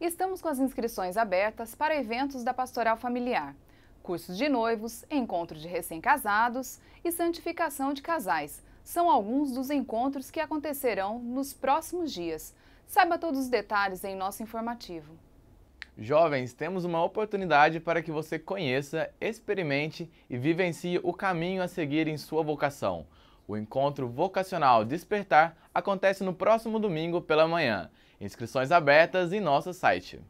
Estamos com as inscrições abertas para eventos da Pastoral Familiar, cursos de noivos, encontro de recém-casados e santificação de casais. São alguns dos encontros que acontecerão nos próximos dias. Saiba todos os detalhes em nosso informativo. Jovens, temos uma oportunidade para que você conheça, experimente e vivencie o caminho a seguir em sua vocação. O encontro vocacional Despertar acontece no próximo domingo pela manhã Inscrições abertas em nosso site.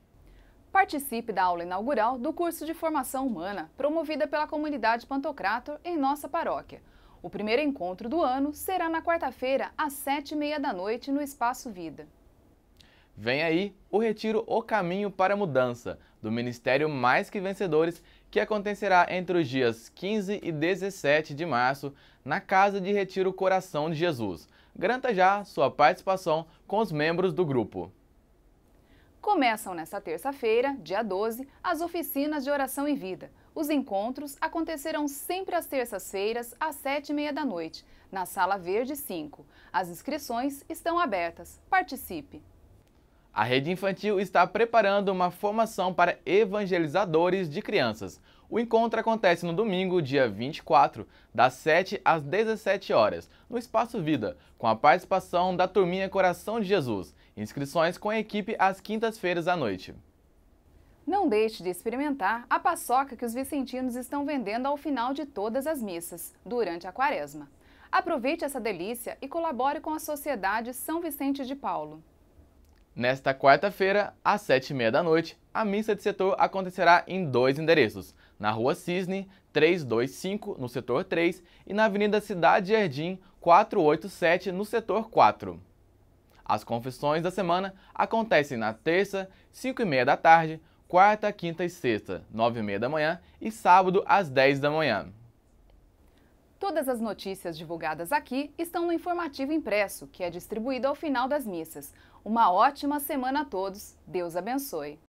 Participe da aula inaugural do curso de formação humana, promovida pela comunidade Pantocrator em nossa paróquia. O primeiro encontro do ano será na quarta-feira, às sete e meia da noite, no Espaço Vida. Vem aí o Retiro O Caminho para a Mudança, do Ministério Mais Que Vencedores, que acontecerá entre os dias 15 e 17 de março, na Casa de Retiro Coração de Jesus. Garanta já sua participação com os membros do grupo. Começam nesta terça-feira, dia 12, as oficinas de oração e vida. Os encontros acontecerão sempre às terças-feiras, às sete e meia da noite, na Sala Verde 5. As inscrições estão abertas. Participe! A Rede Infantil está preparando uma formação para evangelizadores de crianças. O encontro acontece no domingo, dia 24, das 7 às 17 horas, no Espaço Vida, com a participação da turminha Coração de Jesus. Inscrições com a equipe às quintas-feiras à noite. Não deixe de experimentar a paçoca que os vicentinos estão vendendo ao final de todas as missas, durante a quaresma. Aproveite essa delícia e colabore com a Sociedade São Vicente de Paulo. Nesta quarta-feira, às sete e meia da noite, a missa de setor acontecerá em dois endereços na Rua Cisne, 325, no setor 3, e na Avenida Cidade Jardim, 487, no setor 4. As confissões da semana acontecem na terça, 5 h 30 da tarde, quarta, quinta e sexta, 9 h 30 da manhã e sábado, às 10 da manhã. Todas as notícias divulgadas aqui estão no informativo impresso, que é distribuído ao final das missas. Uma ótima semana a todos. Deus abençoe.